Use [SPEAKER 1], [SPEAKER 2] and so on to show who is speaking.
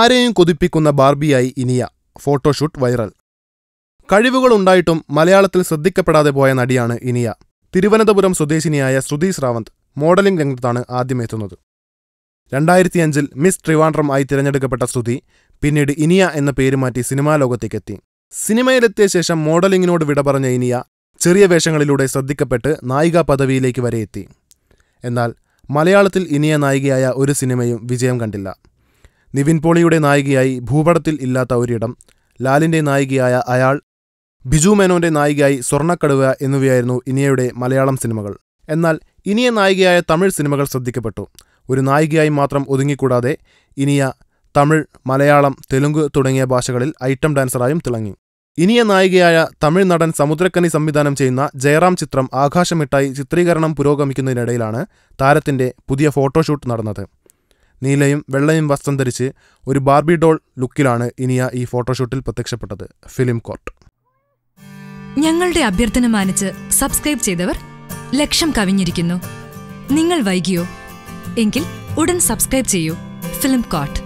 [SPEAKER 1] ആരെയും കൊതിപ്പിക്കുന്ന ബാർബിയായി ഇനിയ photoshoot viral കഴിവുകളുണ്ടായിട്ടും മലയാളത്തിൽ ശ്രദ്ധിക്കപ്പെടാതെ പോയ നടിയാണ് ഇനിയ തിരുവനന്തപുരം സ്വദേശിനിയായ ശ്രുതി ശ്രാവന്ത് മോഡലിംഗ് രംഗത്താണ് ആദ്യം രണ്ടായിരത്തി അഞ്ചിൽ മിസ് ട്രിവാൻഡ്രം ആയി തിരഞ്ഞെടുക്കപ്പെട്ട ശ്രുതി പിന്നീട് ഇനിയ എന്ന പേര് മാറ്റി സിനിമാ ലോകത്തേക്കെത്തി സിനിമയിലെത്തിയ ശേഷം മോഡലിംഗിനോട് വിട പറഞ്ഞ ഇനിയ ചെറിയ വേഷങ്ങളിലൂടെ ശ്രദ്ധിക്കപ്പെട്ട് നായികാ പദവിയിലേക്ക് വരെ എത്തി എന്നാൽ മലയാളത്തിൽ ഇനിയ നായികയായ ഒരു സിനിമയും വിജയം കണ്ടില്ല നിവിൻ പോളിയുടെ നായികയായി ഭൂപടത്തിൽ ഇല്ലാത്ത ഒരിടം ലാലിൻ്റെ നായികയായ അയാൾ ബിജു മേനോന്റെ നായികയായി സ്വർണ്ണക്കടുവ എന്നിവയായിരുന്നു ഇനിയയുടെ മലയാളം സിനിമകൾ എന്നാൽ ഇനിയ നായികയായ തമിഴ് സിനിമകൾ ശ്രദ്ധിക്കപ്പെട്ടു ഒരു നായികയായി മാത്രം ഒതുങ്ങിക്കൂടാതെ ഇനിയ തമിഴ് മലയാളം തെലുങ്ക് തുടങ്ങിയ ഭാഷകളിൽ ഐറ്റം ഡാൻസറായും തിളങ്ങി ഇനിയ നായികയായ തമിഴ് നടൻ സമുദ്രക്കനി സംവിധാനം ചെയ്യുന്ന ജയറാം ചിത്രം ആകാശമിട്ടായി ചിത്രീകരണം പുരോഗമിക്കുന്നതിനിടയിലാണ് താരത്തിന്റെ പുതിയ ഫോട്ടോഷൂട്ട് നടന്നത് നീലയും വെള്ളയും വസ്ത്രം ധരിച്ച് ഒരു ബാർബി ഡോൾ ലുക്കിലാണ് ഇനിയ ഈ ഫോട്ടോഷൂട്ടിൽ പ്രത്യക്ഷപ്പെട്ടത് ഫിലിം കോർട്ട്
[SPEAKER 2] ഞങ്ങളുടെ അഭ്യർത്ഥന മാനിച്ച് സബ്സ്ക്രൈബ് ചെയ്തവർ ലക്ഷം കവിഞ്ഞിരിക്കുന്നു നിങ്ങൾ വൈകിയോ എങ്കിൽ ഉടൻ സബ്സ്ക്രൈബ് ചെയ്യൂ ഫിലിം കോട്ട്